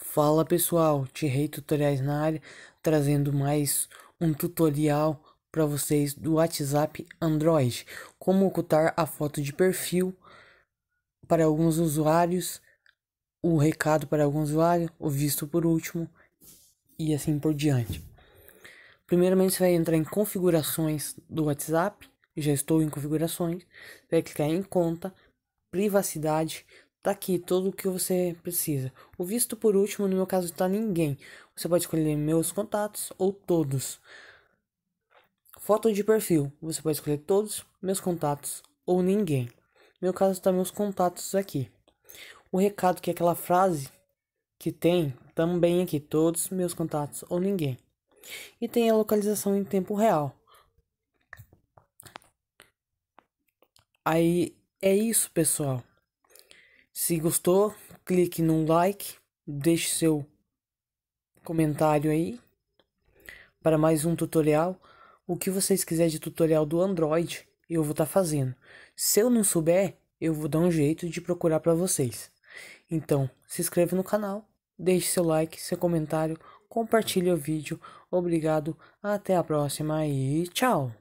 Fala pessoal, Tirei Tutoriais na área, trazendo mais um tutorial para vocês do WhatsApp Android. Como ocultar a foto de perfil para alguns usuários, o recado para algum usuário, o visto por último e assim por diante. Primeiramente você vai entrar em configurações do WhatsApp, já estou em configurações, vai clicar em conta, privacidade, Tá aqui tudo o que você precisa. O visto por último, no meu caso, tá ninguém. Você pode escolher meus contatos ou todos. Foto de perfil, você pode escolher todos, meus contatos ou ninguém. No meu caso tá meus contatos aqui. O recado que é aquela frase que tem também aqui todos meus contatos ou ninguém. E tem a localização em tempo real. Aí é isso, pessoal. Se gostou, clique no like, deixe seu comentário aí para mais um tutorial. O que vocês quiserem de tutorial do Android, eu vou estar tá fazendo. Se eu não souber, eu vou dar um jeito de procurar para vocês. Então, se inscreva no canal, deixe seu like, seu comentário, compartilhe o vídeo. Obrigado, até a próxima e tchau!